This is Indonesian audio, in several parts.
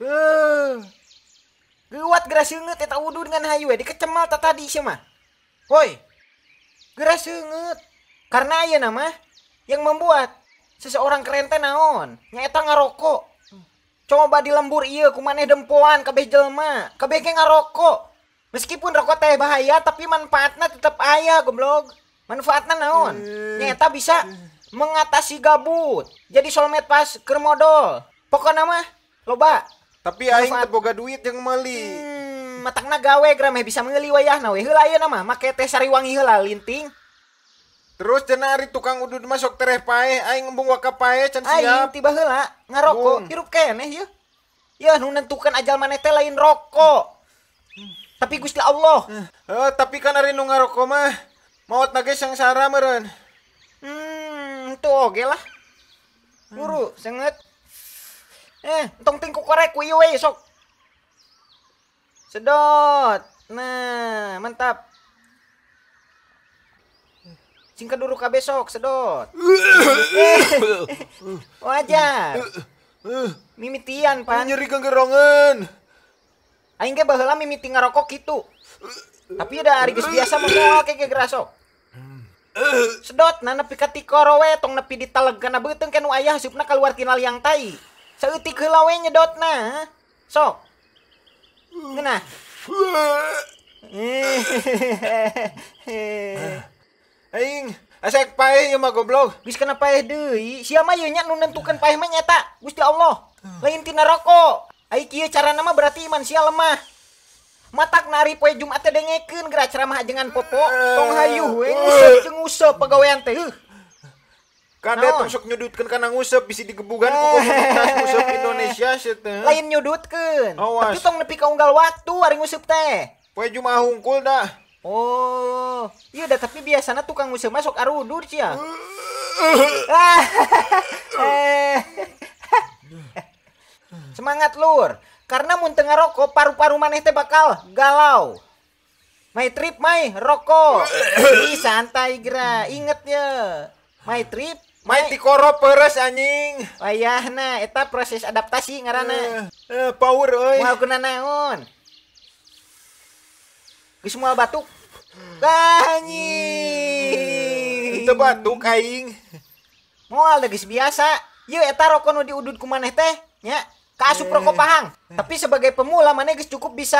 Eh. Gewat gerasi seungeut eta wudu dengan hayu we eh. dikecemal ta tadi sih mah. Woi. Gerak seungeut. Karena ayeuna mah yang membuat seseorang keren teh naon? Nya ngarokok. Coba di lembur iya kumaneh dempuan, kabeh jelma, kabeh ngarokok. Meskipun rokok teh bahaya tapi manfaatnya tetap ayah goblok. Manfaatnya naon? Iya. Nya bisa mengatasi gabut. Jadi solmed pas kermodol. Pokoknya mah loba tapi aing terboga duit yang meli hmm, matangna gawe grame bisa meli wayahna we heula ya nama, make teh sariwangi heula linting terus cenah tukang udud masuk tereh pae aing embung waka pae can siap aing tiba heula ngarokok hirup keneh yeuh ya nu nentukan ajal maneh teh lain rokok tapi Gusti Allah eh uh, tapi kan hari nu ngarokok mah maut nage sangsara meureun hmm tuh oge lah buru hmm. Eh, tong tingku korek kui we sok. Sedot. Nah, mantap. Singkat dulu ka besok, sedot. Eh, wajar. Mimitian, Pan. Nyeri kegerongan. Aing ge baheula mimiti ngarokok gitu. Tapi ada hari biasa mau kayak gerasok. sedot nana nepi tikoro we tong nepi di talegana kana beuteung ayah supna keluar tinal yang tai seutik heula we nyedotna. Sok. Kena. Aing asek paeh ieu mah goblok. Geus kena paeh deui. Sia mah ieu nya nu nentukeun paeh mah nyata Gusti Allah. Lain tina rokok. Ai kieu carana mah berarti iman sia lemah. Matak nari poe Jumat teh dengekeun gerak ceramah ajengan popo tong hayuh we ngusep jeung ngusep pagawean teh. Kada no. tusuk nyudutkan karena ngusep bisa digebukan kok komunitas ngusep Indonesia sete. Lain nyudutkan. Oh, Tapi tong nepi ka unggal waktu hari ngusep teh. Poe cuma hungkul dah. Oh, iya dah tapi biasanya tukang ngusep masuk arudur sih eh. ya. Semangat lur, karena mun tengah rokok paru-paru maneh teh bakal galau. My trip my rokok. Ih santai gerak, inget ya. My trip main kos anjing wayah Naheta proses adaptasi ngaran eh, eh, power naon semua batuknyiing mual hab biasa yetarokkono di udut kuman eh teh ya Kasu Proko hmm. Pahang. Tapi sebagai pemula mana guys cukup bisa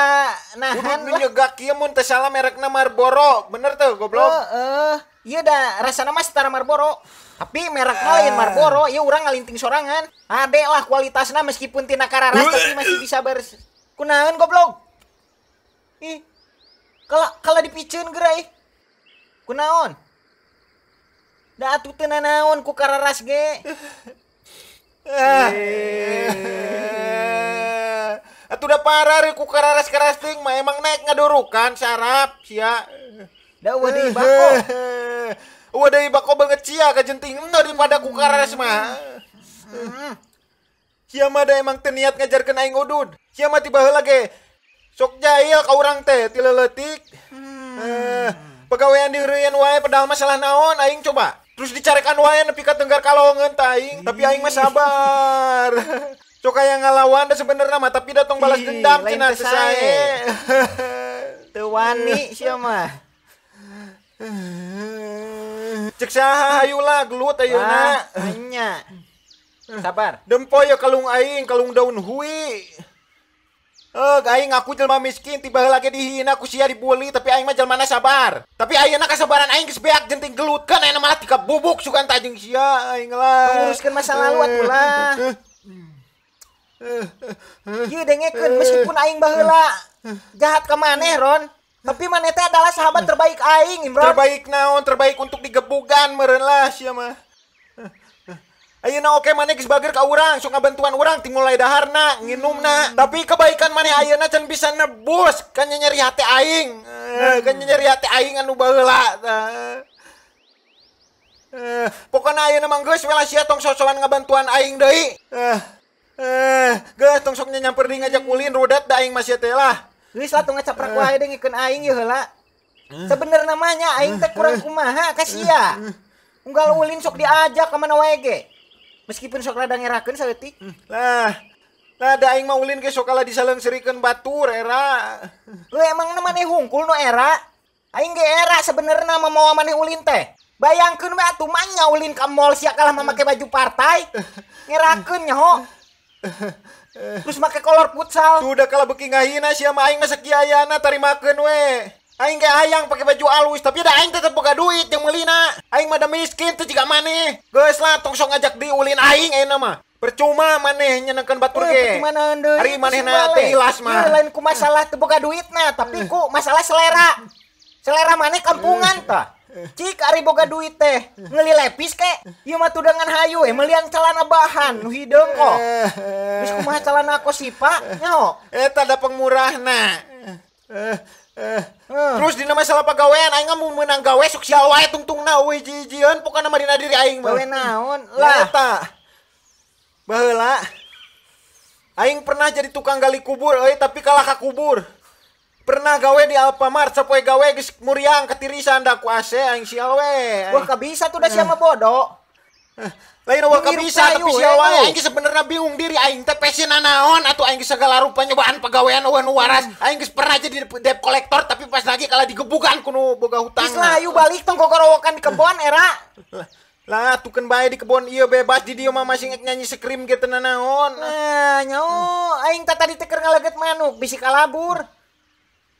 nahan Udah nyegak kieu mun mereknya salah Marlboro. Bener tuh goblok. Uh, Iya dah rasa nama setara Marlboro. Tapi merek uh. Ah. lain Marlboro iya orang ngalinting sorangan. Ade lah kualitasnya meskipun tina kararas tapi masih bisa ber kunaon goblok. Ih. Kalau kalau dipiceun gerai. Kunaon? dah atuh teu ku kararas ge. Atuh eh, udah parah ku karares keras ting mah emang naik ngadurukan sarap sia. Da eueuh deui bako. Eueuh deui bako banget sia ka jenting eno daripada ku karares mah. Sia mah da emang teu niat ngajarkeun aing udud. Sia mah tiba heula ge. Sok jahil ka urang teh tileletik. Hmm. Eh, pegawaian dirian wae padahal masalah naon aing coba terus dicarekan wayan tapi ka tenggar kalongan taing tapi aing mah sabar Cok yang ngalawan dah sebenarnya mah tapi datang balas dendam cina sesae. Teu siapa sia mah. Cek saha hayu gelut ayeuna. Hanya. Sabar. Dempo ya kalung aing, kalung daun hui. Eh, aing aku jelma miskin, tiba lagi dihina, kusia dibully, tapi aing mah jelmana sabar. Tapi ayeuna kasabaran aing geus beak jenting gelut kan ayeuna malah tika bubuk sugan tajeng sia aing lah. Menguruskeun masa lalu atuh lah. Eh, eh, eh, Ieu dengekeun meskipun aing baheula jahat ka maneh Ron. Tapi maneh teh adalah sahabat terbaik aing, Imron. Terbaik naon, terbaik untuk digebugan meureun lah sia mah. Ayeuna eh, oke mana maneh geus bageur ka urang, sok ngabantuan urang ti mulai daharna, nginumna. Hmm. Tapi kebaikan ayo ayeuna can bisa nebus kan nyeri hati aing. Eh, hmm. Kan nyeri hati aing anu baheula. Eh, pokoknya ayeuna mah geus welasia tong sosokan ngabantuan aing deui. Eh, eh, geus tong sok nyamper di ngajak ulin rudat da aing masih teh lah. Geus lah tong ngacaprak eh. wae deui ngikeun aing ye heula. Sebenernya namanya aing teh kurang kumaha kasia. Unggal ulin sok diajak ka mana wae ge meskipun sok ladang saya saeutik lah lah, ada yang maulin ke sokala disalang serikan batur, era. Lu emang namanya hungkul no era? Aing ge era sebenernya mau mana ulin teh. Bayangkan we atuh mah ulin ke mall sia kalah baju partai. Ngerakeun nyaho. Terus make kolor futsal. Tuh udah kalah beki ngahina sia mah aing mah sakiayana makan we. Aing kayak ayang pakai baju alus, tapi ada aing tetap boga duit yang melina. Aing mah miskin tuh jika mana, guys lah tong sok ngajak diulin aing enak mah. Percuma mana, nyenengkan batur eh, ge. Gimana deui? mana manehna teh ilas mah. Eh, lain ku masalah teu boga duitna, tapi ku eh. masalah selera. Selera maneh kampungan tah. Cik Ari boga duit teh ngeli lepis kek Iya mah tudangan hayu eh meliang celana bahan nu hideung kok Wis kumaha celana aku sipa nyaho Eta da pengmurahna Eh, eh. Terus dina salah pagawean aing mau menang gawe sok sial wae tungtungna we jijian pokokna mah dina diri aing mah. Gawe naon? Ya, lah eta. Baheula. Aing pernah jadi tukang gali kubur euy tapi kalah ka kubur. Pernah gawe di Alfamart sapoe gawe geus muriang katirisan da ku AC aing sial we. Wah, kabisa tuh da siapa bodoh lain awal bisa tapi si ya awal aing sebenarnya bingung diri aing teh passion naon atau aing segala rupa nyobaan pegawaian awan waras aing pernah jadi debt collector tapi pas lagi kalah digebukan kuno boga hutang geus layu balik tong gogorowokan di kebon era lah tuh kan bayi di kebon iya bebas di dia mah masih nyanyi sekrim gitu naon nah nyawa aing teh tadi teker ngaleget manuk bisi kalabur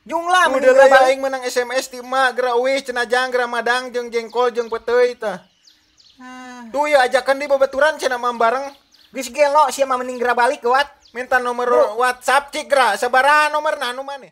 jumlah udah lah ya, aing menang SMS timah emak cenajang gerak madang jeung jengkol jeung peuteuy tah hmm. tuh ya ajakan di babaturan cina mam bareng geus gelo sih mah gerak balik kuat, minta nomor Bro. WhatsApp Cikra sebaran nomor nanu mana